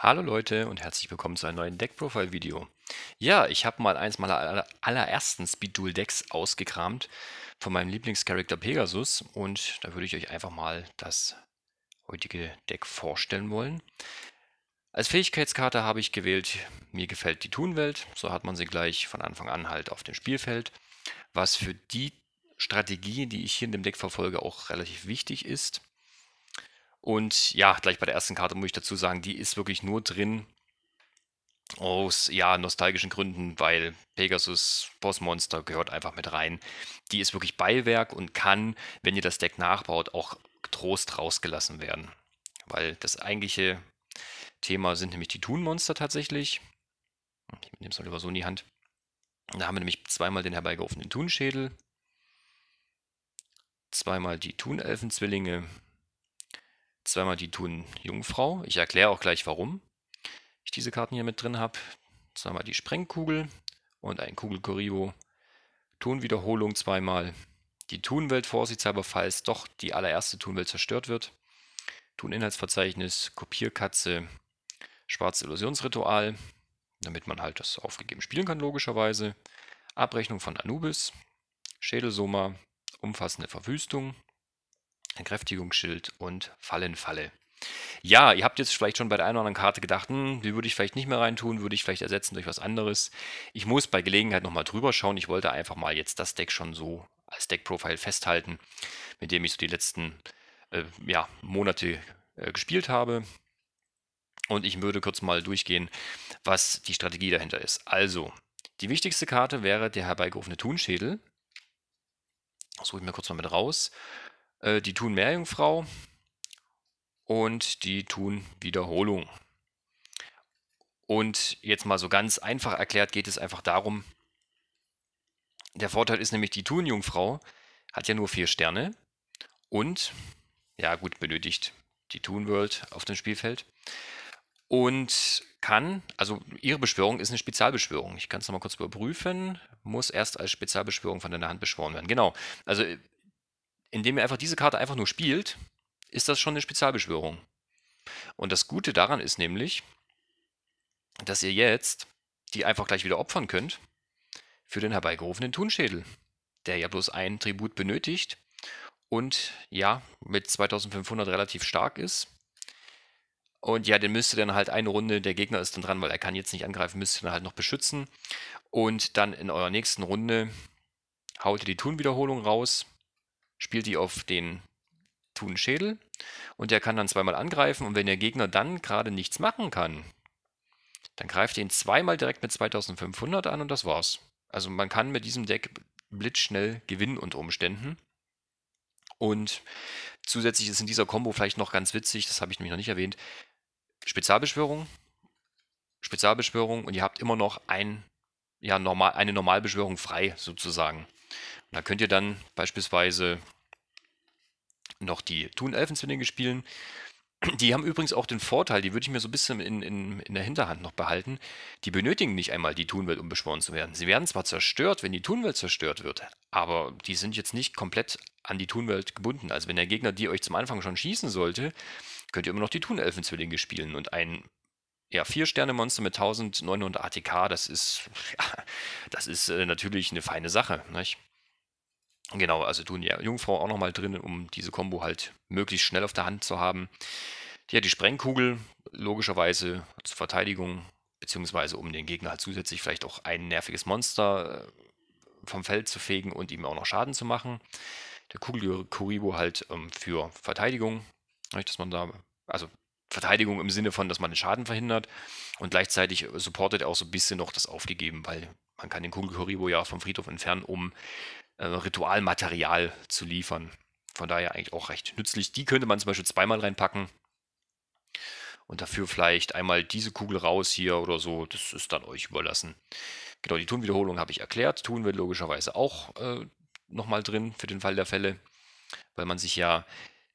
Hallo Leute und herzlich willkommen zu einem neuen Deck Profile Video. Ja, ich habe mal eins meiner aller, allerersten Speed Duel Decks ausgekramt von meinem Lieblingscharakter Pegasus und da würde ich euch einfach mal das heutige Deck vorstellen wollen. Als Fähigkeitskarte habe ich gewählt, mir gefällt die Tunwelt, so hat man sie gleich von Anfang an halt auf dem Spielfeld, was für die Strategie, die ich hier in dem Deck verfolge, auch relativ wichtig ist. Und ja, gleich bei der ersten Karte muss ich dazu sagen, die ist wirklich nur drin aus ja, nostalgischen Gründen, weil Pegasus Bossmonster gehört einfach mit rein. Die ist wirklich Beiwerk und kann, wenn ihr das Deck nachbaut, auch Trost rausgelassen werden. Weil das eigentliche Thema sind nämlich die Thunmonster tatsächlich. Ich nehme es mal lieber so in die Hand. Da haben wir nämlich zweimal den herbeigerufenen Thunschädel, zweimal die Thunelfenzwillinge, zweimal die tun Jungfrau. Ich erkläre auch gleich, warum ich diese Karten hier mit drin habe. Zweimal die Sprengkugel und ein Kugelkuribo. Tunwiederholung zweimal. Die Tunwelt vorsichtshalber, falls doch die allererste Tunwelt zerstört wird. Tuninhaltsverzeichnis, Kopierkatze, Schwarze Illusionsritual, damit man halt das aufgegeben spielen kann, logischerweise. Abrechnung von Anubis, Schädelsoma, umfassende Verwüstung, Kräftigungsschild und Fallenfalle. Ja, ihr habt jetzt vielleicht schon bei der einen oder anderen Karte gedacht, hm, die würde ich vielleicht nicht mehr reintun, würde ich vielleicht ersetzen durch was anderes. Ich muss bei Gelegenheit nochmal drüber schauen. Ich wollte einfach mal jetzt das Deck schon so als deck festhalten, mit dem ich so die letzten äh, ja, Monate äh, gespielt habe. Und ich würde kurz mal durchgehen, was die Strategie dahinter ist. Also, die wichtigste Karte wäre der herbeigerufene Thunschädel. Das suche ich mir kurz mal mit raus äh, die tun Meerjungfrau und die tun Wiederholung. Und jetzt mal so ganz einfach erklärt geht es einfach darum, der Vorteil ist nämlich, die Thunjungfrau hat ja nur vier Sterne und, ja gut, benötigt die World auf dem Spielfeld und kann, also ihre Beschwörung ist eine Spezialbeschwörung. Ich kann es nochmal kurz überprüfen, muss erst als Spezialbeschwörung von deiner Hand beschworen werden. Genau, also indem ihr einfach diese Karte einfach nur spielt, ist das schon eine Spezialbeschwörung. Und das Gute daran ist nämlich, dass ihr jetzt die einfach gleich wieder opfern könnt für den herbeigerufenen Thunschädel, der ja bloß einen Tribut benötigt und ja, mit 2500 relativ stark ist. Und ja, den müsste dann halt eine Runde, der Gegner ist dann dran, weil er kann jetzt nicht angreifen, müsst ihr dann halt noch beschützen. Und dann in eurer nächsten Runde haut ihr die Thunwiederholung raus spielt die auf den tun Schädel und der kann dann zweimal angreifen und wenn der Gegner dann gerade nichts machen kann, dann greift er ihn zweimal direkt mit 2500 an und das war's. Also man kann mit diesem Deck blitzschnell gewinnen unter Umständen. Und zusätzlich ist in dieser Combo vielleicht noch ganz witzig, das habe ich nämlich noch nicht erwähnt, Spezialbeschwörung, Spezialbeschwörung und ihr habt immer noch ein, ja, normal, eine Normalbeschwörung frei sozusagen. Da könnt ihr dann beispielsweise noch die Thun-Elfenzwillinge spielen. Die haben übrigens auch den Vorteil, die würde ich mir so ein bisschen in, in, in der Hinterhand noch behalten. Die benötigen nicht einmal die Thunwelt, um beschworen zu werden. Sie werden zwar zerstört, wenn die Thunwelt zerstört wird, aber die sind jetzt nicht komplett an die Thunwelt gebunden. Also wenn der Gegner die euch zum Anfang schon schießen sollte, könnt ihr immer noch die Thunelfenzwillinge spielen. Und ein ja, vier Sterne Monster mit 1900 ATK, das ist, ja, das ist äh, natürlich eine feine Sache. Nicht? Genau, also tun die Jungfrau auch nochmal drin, um diese Combo halt möglichst schnell auf der Hand zu haben. Die hat die Sprengkugel, logischerweise zur Verteidigung, beziehungsweise um den Gegner halt zusätzlich vielleicht auch ein nerviges Monster äh, vom Feld zu fegen und ihm auch noch Schaden zu machen. Der Kugel Kuribo halt ähm, für Verteidigung, dass man da, also Verteidigung im Sinne von, dass man den Schaden verhindert und gleichzeitig supportet er auch so ein bisschen noch das Aufgegeben, weil man kann den Kugelkoribo ja vom Friedhof entfernen, um äh, Ritualmaterial zu liefern. Von daher eigentlich auch recht nützlich. Die könnte man zum Beispiel zweimal reinpacken und dafür vielleicht einmal diese Kugel raus hier oder so. Das ist dann euch überlassen. Genau, die Tunwiederholung habe ich erklärt. Tun wird logischerweise auch äh, nochmal drin für den Fall der Fälle, weil man sich ja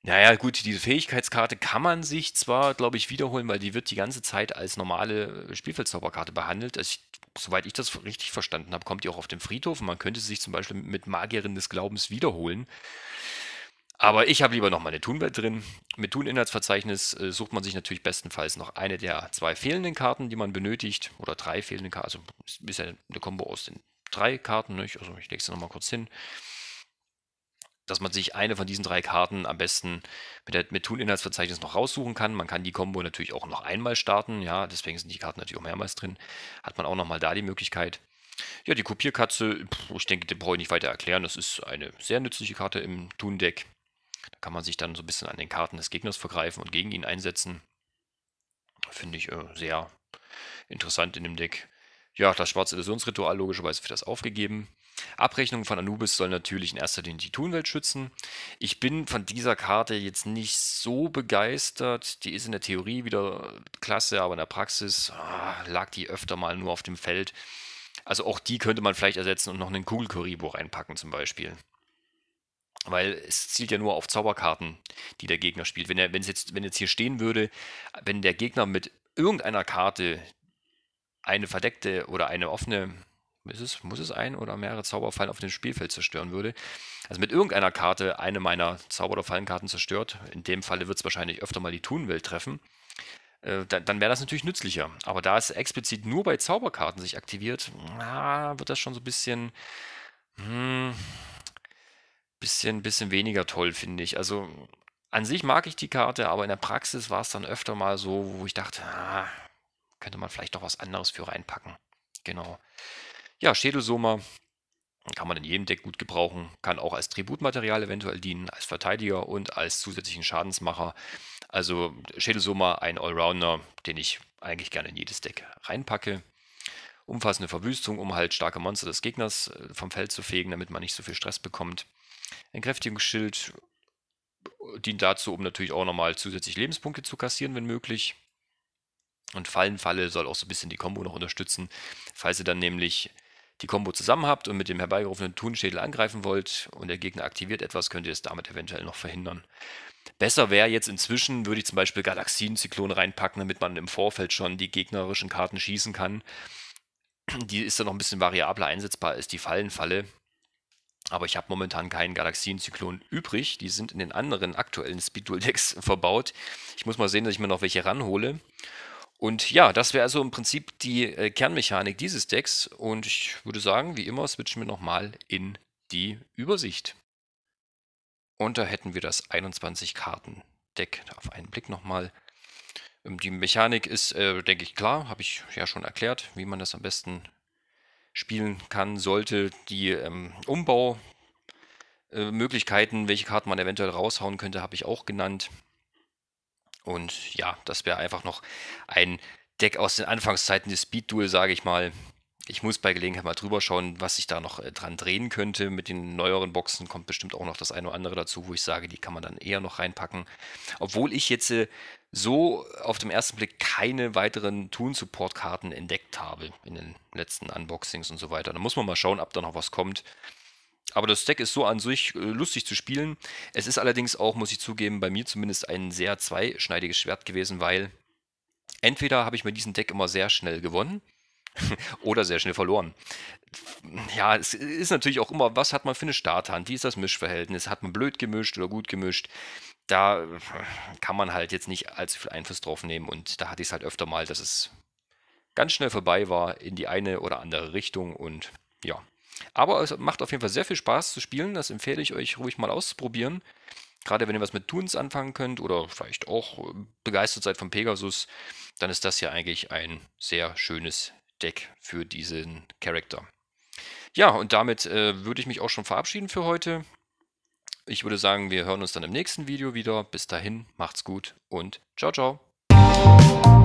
naja, gut, diese Fähigkeitskarte kann man sich zwar, glaube ich, wiederholen, weil die wird die ganze Zeit als normale äh, Spielfeldzauberkarte behandelt. Also ich, soweit ich das richtig verstanden habe, kommt die auch auf dem Friedhof und man könnte sie sich zum Beispiel mit Magierin des Glaubens wiederholen. Aber ich habe lieber noch mal eine Tunwelt drin. Mit Tun-Inhaltsverzeichnis äh, sucht man sich natürlich bestenfalls noch eine der zwei fehlenden Karten, die man benötigt, oder drei fehlende Karten. Also ist ja eine Kombo aus den drei Karten, nicht? Also ich lege es nochmal kurz hin dass man sich eine von diesen drei Karten am besten mit, der, mit Tool-Inhaltsverzeichnis noch raussuchen kann. Man kann die Combo natürlich auch noch einmal starten, ja, deswegen sind die Karten natürlich auch mehrmals drin. Hat man auch nochmal da die Möglichkeit. Ja, die Kopierkatze, ich denke, den brauche ich nicht weiter erklären. Das ist eine sehr nützliche Karte im Toon-Deck. Da kann man sich dann so ein bisschen an den Karten des Gegners vergreifen und gegen ihn einsetzen. Finde ich äh, sehr interessant in dem Deck. Ja, das schwarze Illusionsritual logischerweise für das aufgegeben. Abrechnung von Anubis soll natürlich in erster Linie die Tunwelt schützen. Ich bin von dieser Karte jetzt nicht so begeistert. Die ist in der Theorie wieder klasse, aber in der Praxis ah, lag die öfter mal nur auf dem Feld. Also auch die könnte man vielleicht ersetzen und noch einen Kugelkoribo reinpacken zum Beispiel. Weil es zielt ja nur auf Zauberkarten, die der Gegner spielt. Wenn er, wenn es jetzt, wenn jetzt hier stehen würde, wenn der Gegner mit irgendeiner Karte eine verdeckte oder eine offene ist es, muss es ein oder mehrere Zauberfallen auf dem Spielfeld zerstören würde. Also mit irgendeiner Karte eine meiner Zauber- oder Fallenkarten zerstört. In dem Falle wird es wahrscheinlich öfter mal die Tunwelt treffen. Äh, dann, dann wäre das natürlich nützlicher. Aber da es explizit nur bei Zauberkarten sich aktiviert, na, wird das schon so ein bisschen. Hm, bisschen, bisschen weniger toll, finde ich. Also an sich mag ich die Karte, aber in der Praxis war es dann öfter mal so, wo ich dachte, ah, könnte man vielleicht doch was anderes für reinpacken. Genau. Ja, Schädelsoma kann man in jedem Deck gut gebrauchen, kann auch als Tributmaterial eventuell dienen, als Verteidiger und als zusätzlichen Schadensmacher. Also Schädelsoma, ein Allrounder, den ich eigentlich gerne in jedes Deck reinpacke. Umfassende Verwüstung, um halt starke Monster des Gegners äh, vom Feld zu fegen, damit man nicht so viel Stress bekommt. Entkräftigungsschild äh, dient dazu, um natürlich auch nochmal zusätzlich Lebenspunkte zu kassieren, wenn möglich. Und Fallenfalle soll auch so ein bisschen die Combo noch unterstützen, falls ihr dann nämlich die Combo zusammen habt und mit dem herbeigerufenen Thunschädel angreifen wollt und der Gegner aktiviert etwas, könnt ihr es damit eventuell noch verhindern. Besser wäre jetzt inzwischen, würde ich zum Beispiel Galaxienzyklon reinpacken, damit man im Vorfeld schon die gegnerischen Karten schießen kann. Die ist dann noch ein bisschen variabler einsetzbar als die Fallenfalle. Aber ich habe momentan keinen Galaxienzyklon übrig. Die sind in den anderen aktuellen Speed Duel decks verbaut. Ich muss mal sehen, dass ich mir noch welche ranhole. Und ja, das wäre also im Prinzip die äh, Kernmechanik dieses Decks. Und ich würde sagen, wie immer switchen wir nochmal in die Übersicht. Und da hätten wir das 21-Karten-Deck auf einen Blick nochmal. Ähm, die Mechanik ist, äh, denke ich, klar, habe ich ja schon erklärt, wie man das am besten spielen kann, sollte. Die ähm, Umbau, äh, Möglichkeiten, welche Karten man eventuell raushauen könnte, habe ich auch genannt. Und ja, das wäre einfach noch ein Deck aus den Anfangszeiten des Speed Duel, sage ich mal. Ich muss bei Gelegenheit mal drüber schauen, was ich da noch äh, dran drehen könnte. Mit den neueren Boxen kommt bestimmt auch noch das eine oder andere dazu, wo ich sage, die kann man dann eher noch reinpacken. Obwohl ich jetzt äh, so auf dem ersten Blick keine weiteren Toon-Support-Karten entdeckt habe in den letzten Unboxings und so weiter. Da muss man mal schauen, ob da noch was kommt. Aber das Deck ist so an sich äh, lustig zu spielen. Es ist allerdings auch, muss ich zugeben, bei mir zumindest ein sehr zweischneidiges Schwert gewesen, weil entweder habe ich mir diesen Deck immer sehr schnell gewonnen oder sehr schnell verloren. Ja, es ist natürlich auch immer, was hat man für eine Starthand? Wie ist das Mischverhältnis? Hat man blöd gemischt oder gut gemischt? Da kann man halt jetzt nicht allzu viel Einfluss drauf nehmen und da hatte ich es halt öfter mal, dass es ganz schnell vorbei war in die eine oder andere Richtung und ja, aber es macht auf jeden Fall sehr viel Spaß zu spielen. Das empfehle ich euch ruhig mal auszuprobieren. Gerade wenn ihr was mit Tunes anfangen könnt oder vielleicht auch äh, begeistert seid von Pegasus, dann ist das ja eigentlich ein sehr schönes Deck für diesen Charakter. Ja, und damit äh, würde ich mich auch schon verabschieden für heute. Ich würde sagen, wir hören uns dann im nächsten Video wieder. Bis dahin, macht's gut und ciao, ciao.